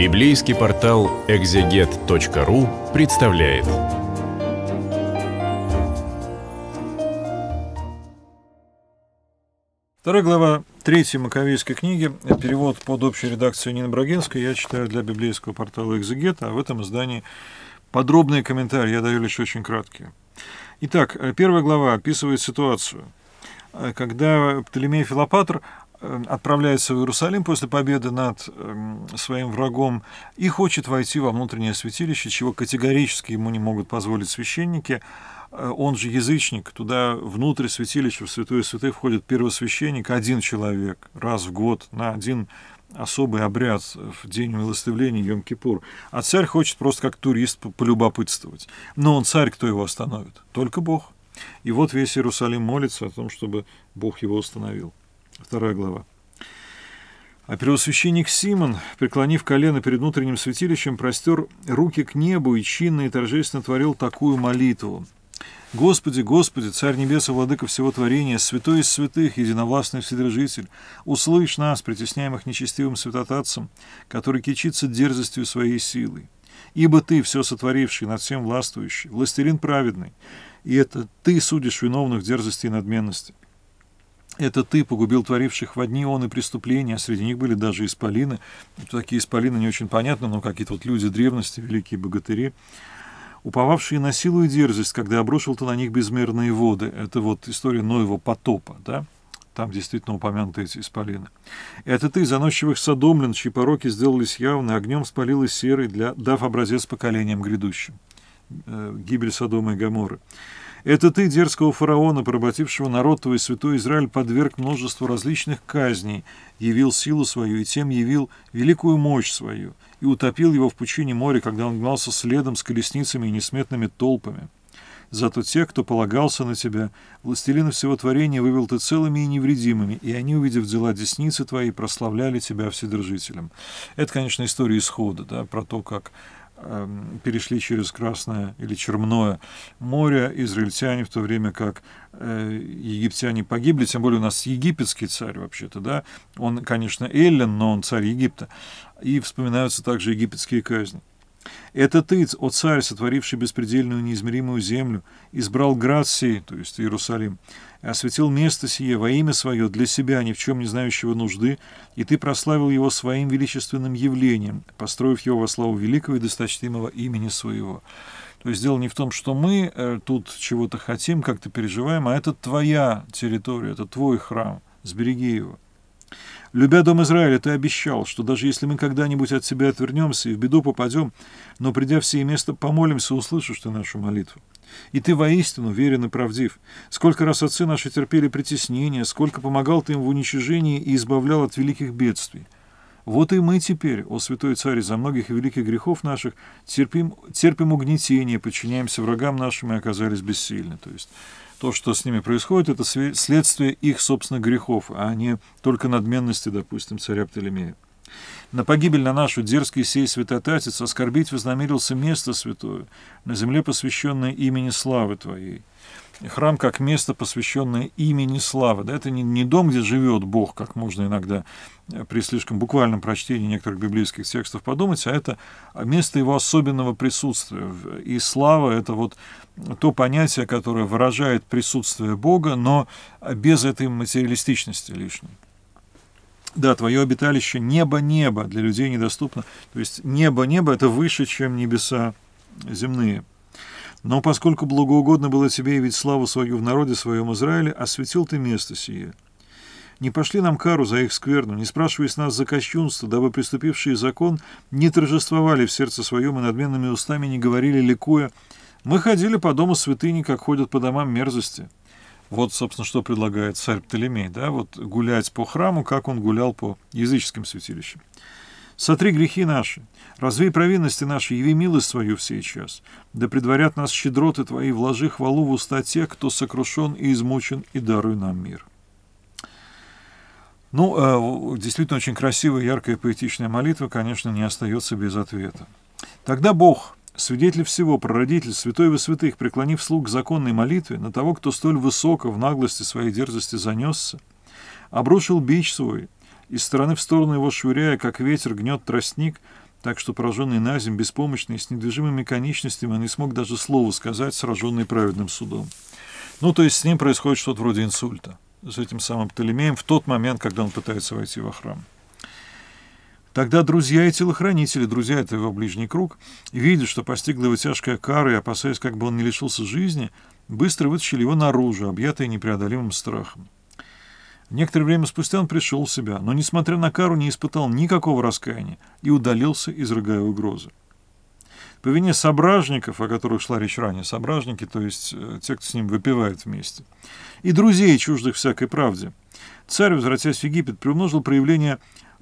Библейский портал экзегет.ру представляет. Вторая глава третьей Маковейской книги. Перевод под общую редакцию Нины Брагинской. Я читаю для библейского портала «Экзегет», а в этом издании подробные комментарии. Я даю лишь очень краткие. Итак, э, первая глава описывает ситуацию э, – когда Птолемей Филопатр Эм, отправляется в Иерусалим после победы над эм, своим врагом и хочет войти во внутреннее святилище, чего категорически ему не могут позволить священники. Э, он же язычник, туда внутрь святилища, в святую святых входит первосвященник, один человек, раз в год, на один особый обряд в день милостивления Йом-Кипур. А царь хочет просто как турист полюбопытствовать. Но он царь, кто его остановит? Только Бог. И вот весь Иерусалим молится о том, чтобы Бог его остановил. Вторая глава. А первосвященник Симон, преклонив колено перед внутренним святилищем, простер руки к небу и чинно и торжественно творил такую молитву. «Господи, Господи, Царь Небес и Владыка всего творения, Святой из святых, единовластный Вседержитель, услышь нас, притесняемых нечестивым святотатцем, который кичится дерзостью своей силы. Ибо Ты, все сотворивший, над всем властвующий, властелин праведный, и это Ты судишь виновных дерзости и надменности» это ты погубил творивших в одни он и преступления, а среди них были даже исполины. Такие исполины не очень понятны, но какие-то вот люди древности, великие богатыри, уповавшие на силу и дерзость, когда обрушил ты на них безмерные воды. Это вот история Ноева потопа, да? Там действительно упомянуты эти исполины. «Это ты, заносчивых садомлин, чьи пороки сделались явны, огнем спалил спалилась серой, для, дав образец поколениям грядущим». Э, гибель Содома и Гаморы. Это ты, дерзкого фараона, поработившего народ твой, святой Израиль, подверг множеству различных казней, явил силу свою и тем явил великую мощь свою, и утопил его в пучине моря, когда он гнался следом с колесницами и несметными толпами. Зато те, кто полагался на тебя, властелина всего творения вывел ты целыми и невредимыми, и они, увидев дела десницы твои, прославляли тебя Вседержителем. Это, конечно, история исхода, да, про то, как Эм, перешли через Красное или Черное море израильтяне, в то время как э, египтяне погибли, тем более у нас египетский царь вообще-то, да, он, конечно, эллин, но он царь Египта, и вспоминаются также египетские казни. Это ты, о царь, сотворивший беспредельную неизмеримую землю, избрал град сей, то есть Иерусалим, и осветил место сие во имя свое для себя, ни в чем не знающего нужды, и ты прославил его своим величественным явлением, построив его во славу великого и досточтимого имени своего». То есть дело не в том, что мы э, тут чего-то хотим, как-то переживаем, а это твоя территория, это твой храм, сбереги его. Любя дом Израиля, ты обещал, что даже если мы когда-нибудь от тебя отвернемся и в беду попадем, но придя в сие место, помолимся, услышишь ты нашу молитву. И ты воистину верен и правдив. Сколько раз отцы наши терпели притеснения, сколько помогал ты им в уничижении и избавлял от великих бедствий. Вот и мы теперь, о святой царь, за многих великих грехов наших терпим, терпим угнетение, подчиняемся врагам нашим и оказались бессильны. То есть то, что с ними происходит, это следствие их собственных грехов, а не только надменности, допустим, царя Птолемея. На погибель на нашу дерзкий сей святотатец оскорбить вознамерился место святое, на земле, посвященное имени славы Твоей. Храм как место, посвященное имени славы. Да, это не, не дом, где живет Бог, как можно иногда э, при слишком буквальном прочтении некоторых библейских текстов подумать, а это место его особенного присутствия. И слава — это вот то понятие, которое выражает присутствие Бога, но без этой материалистичности лишней. Да, твое обиталище небо-небо для людей недоступно. То есть небо-небо это выше, чем небеса земные. Но поскольку благоугодно было тебе явить славу свою в народе своем Израиле, осветил ты место сие. Не пошли нам кару за их скверну, не спрашивай с нас за кощунство, дабы приступившие закон не торжествовали в сердце своем и надменными устами не говорили, ликуя, «Мы ходили по дому святыни, как ходят по домам мерзости». Вот, собственно, что предлагает царь Птолемей, да, вот гулять по храму, как он гулял по языческим святилищам. «Сотри грехи наши, развей провинности наши, яви милость свою в сей час. Да предварят нас щедроты твои, вложи хвалу в уста тех, кто сокрушен и измучен, и даруй нам мир». Ну, а, действительно, очень красивая, яркая, поэтичная молитва, конечно, не остается без ответа. Тогда Бог, свидетель всего, прародитель, святой во святых, преклонив слуг законной молитве на того, кто столь высоко в наглости своей дерзости занесся, обрушил бич свой, из стороны в сторону его швыряя, как ветер гнет тростник, так что пораженный назем, беспомощный, с недвижимыми конечностями, не смог даже слова сказать, сраженный праведным судом. Ну, то есть с ним происходит что-то вроде инсульта, с этим самым Птолемеем в тот момент, когда он пытается войти во храм. Тогда друзья и телохранители, друзья — это его ближний круг, видя, что постигла его тяжкая кара и опасаясь, как бы он не лишился жизни, быстро вытащили его наружу, объятые непреодолимым страхом. Некоторое время спустя он пришел в себя, но, несмотря на кару, не испытал никакого раскаяния и удалился, изрыгая угрозы. По вине сображников, о которых шла речь ранее, сображники, то есть э, те, кто с ним выпивает вместе, и друзей, чуждых всякой правде, царь, возвратясь в Египет, приумножил проявление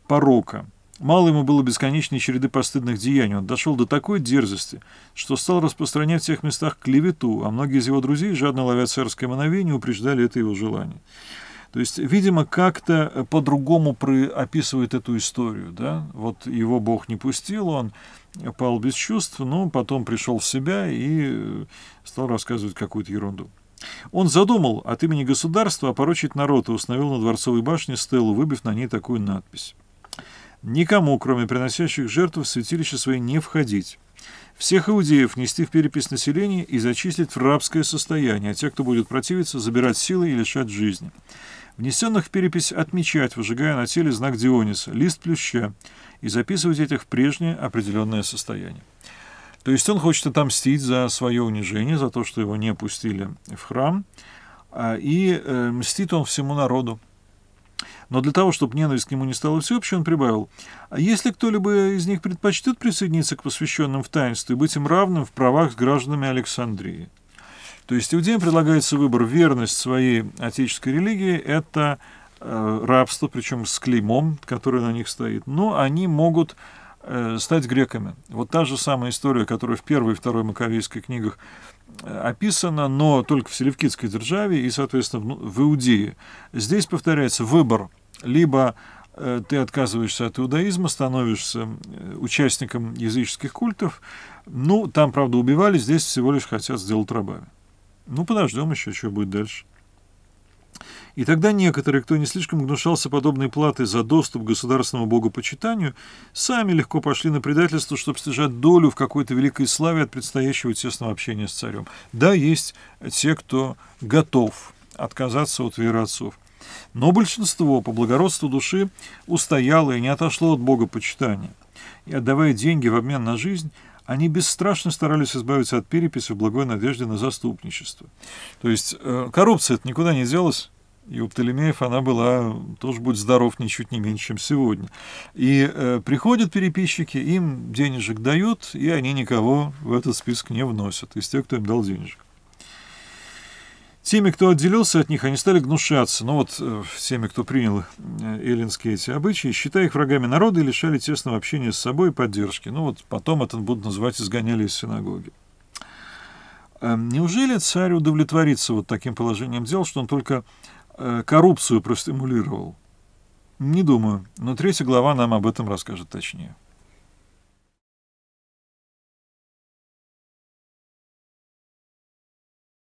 порока – Мало ему было бесконечной череды постыдных деяний, он дошел до такой дерзости, что стал распространять в тех местах клевету, а многие из его друзей, жадно ловя царское мановение, упреждали это его желание. То есть, видимо, как-то э, по-другому описывает эту историю. Да? Вот его Бог не пустил, он пал без чувств, но потом пришел в себя и э, стал рассказывать какую-то ерунду. Он задумал от имени государства опорочить народ и установил на дворцовой башне стелу, выбив на ней такую надпись. Никому, кроме приносящих жертв, в святилище свои не входить. Всех иудеев нести в перепись населения и зачислить в рабское состояние, а те, кто будет противиться, забирать силы и лишать жизни. Внесенных в перепись отмечать, выжигая на теле знак Диониса, лист плюща, и записывать этих в прежнее определенное состояние. То есть он хочет отомстить за свое унижение, за то, что его не пустили в храм, а, и э, мстит он всему народу, но для того, чтобы ненависть к нему не стала всеобщей, он прибавил, а если кто-либо из них предпочтет присоединиться к посвященным в таинство и быть им равным в правах с гражданами Александрии. То есть иудеям предлагается выбор верность своей отеческой религии – это э, рабство, причем с клеймом, который на них стоит, но они могут э, стать греками. Вот та же самая история, которая в первой и второй Маковейской книгах э, описана, но только в Селевкидской державе и, соответственно, в ну, Иудее. Здесь повторяется выбор либо э, ты отказываешься от иудаизма, становишься э, участником языческих культов. Ну, там, правда, убивали, здесь всего лишь хотят сделать рабами. Ну, подождем еще, что будет дальше. И тогда некоторые, кто не слишком гнушался подобной платы за доступ к государственному богопочитанию, сами легко пошли на предательство, чтобы стяжать долю в какой-то великой славе от предстоящего тесного общения с царем. Да, есть те, кто готов отказаться от веры отцов. Но большинство по благородству души устояло и не отошло от богопочитания. И отдавая деньги в обмен на жизнь, они бесстрашно старались избавиться от переписи в благой надежде на заступничество. То есть э, коррупция это никуда не делась, и у Птолемеев она была, тоже будь здоров, ничуть не меньше, чем сегодня. И э, приходят переписчики, им денежек дают, и они никого в этот список не вносят, из тех, кто им дал денежек. Теми, кто отделился от них, они стали гнушаться, но ну вот э, кто принял э, эллинские эти обычаи, считая их врагами народа и лишали тесного общения с собой и поддержки. Ну вот потом это будут называть изгоняли из синагоги. Эм, неужели царь удовлетворится вот таким положением дел, что он только э, коррупцию простимулировал? Не думаю, но третья глава нам об этом расскажет точнее.